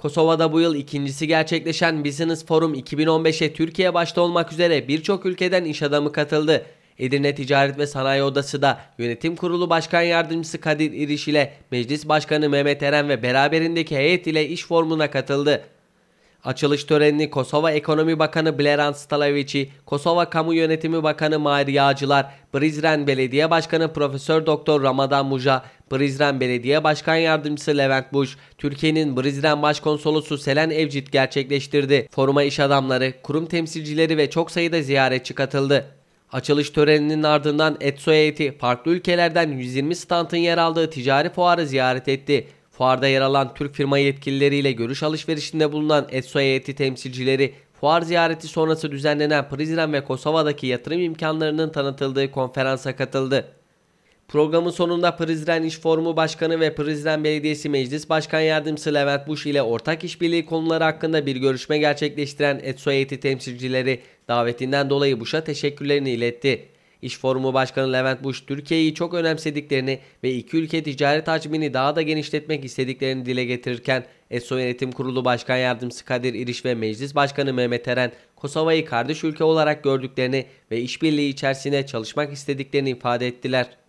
Kosova'da bu yıl ikincisi gerçekleşen Business Forum 2015'e Türkiye başta olmak üzere birçok ülkeden iş adamı katıldı. Edirne Ticaret ve Sanayi Odası da Yönetim Kurulu Başkan Yardımcısı Kadir İriş ile Meclis Başkanı Mehmet Eren ve beraberindeki heyet ile iş formuna katıldı. Açılış törenini Kosova Ekonomi Bakanı Bleran Stalavici, Kosova Kamu Yönetimi Bakanı Mahir Yağcılar, Prizren Belediye Başkanı Profesör Doktor Ramadan Muja, Brizren Belediye Başkan Yardımcısı Levent Buş, Türkiye'nin Brizren Başkonsolosu Selen Evcit gerçekleştirdi. Foruma iş adamları, kurum temsilcileri ve çok sayıda ziyaretçi katıldı. Açılış töreninin ardından Etso heyeti farklı ülkelerden 120 standın yer aldığı ticari fuarı ziyaret etti. Fuarda yer alan Türk firma yetkilileriyle görüş alışverişinde bulunan ESSO heyeti temsilcileri fuar ziyareti sonrası düzenlenen Prizren ve Kosova'daki yatırım imkanlarının tanıtıldığı konferansa katıldı. Programın sonunda Prizren İş Forumu Başkanı ve Prizren Belediyesi Meclis Başkan Yardımcısı Levent Buş ile ortak işbirliği konuları hakkında bir görüşme gerçekleştiren ETSO heyeti temsilcileri davetinden dolayı Buş'a teşekkürlerini iletti. İş Forumu Başkanı Levent Buş Türkiye'yi çok önemsediklerini ve iki ülke ticaret hacmini daha da genişletmek istediklerini dile getirirken ESO Yönetim Kurulu Başkan Yardımcısı Kadir İriş ve Meclis Başkanı Mehmet Eren Kosova'yı kardeş ülke olarak gördüklerini ve işbirliği içerisine çalışmak istediklerini ifade ettiler.